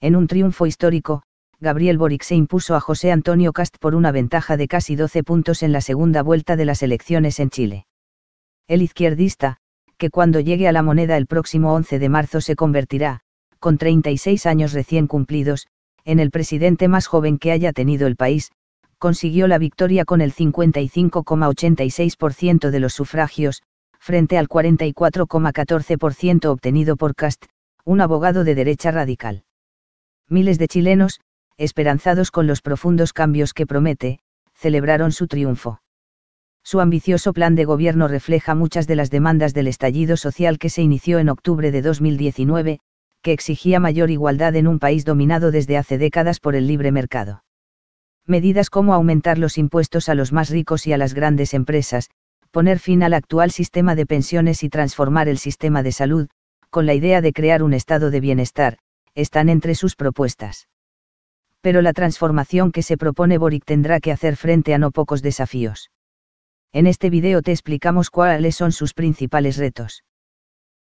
En un triunfo histórico, Gabriel Boric se impuso a José Antonio Cast por una ventaja de casi 12 puntos en la segunda vuelta de las elecciones en Chile. El izquierdista, que cuando llegue a la moneda el próximo 11 de marzo se convertirá, con 36 años recién cumplidos, en el presidente más joven que haya tenido el país, consiguió la victoria con el 55,86% de los sufragios, frente al 44,14% obtenido por Cast, un abogado de derecha radical. Miles de chilenos, esperanzados con los profundos cambios que promete, celebraron su triunfo. Su ambicioso plan de gobierno refleja muchas de las demandas del estallido social que se inició en octubre de 2019, que exigía mayor igualdad en un país dominado desde hace décadas por el libre mercado. Medidas como aumentar los impuestos a los más ricos y a las grandes empresas, poner fin al actual sistema de pensiones y transformar el sistema de salud, con la idea de crear un estado de bienestar, están entre sus propuestas. Pero la transformación que se propone Boric tendrá que hacer frente a no pocos desafíos. En este video te explicamos cuáles son sus principales retos.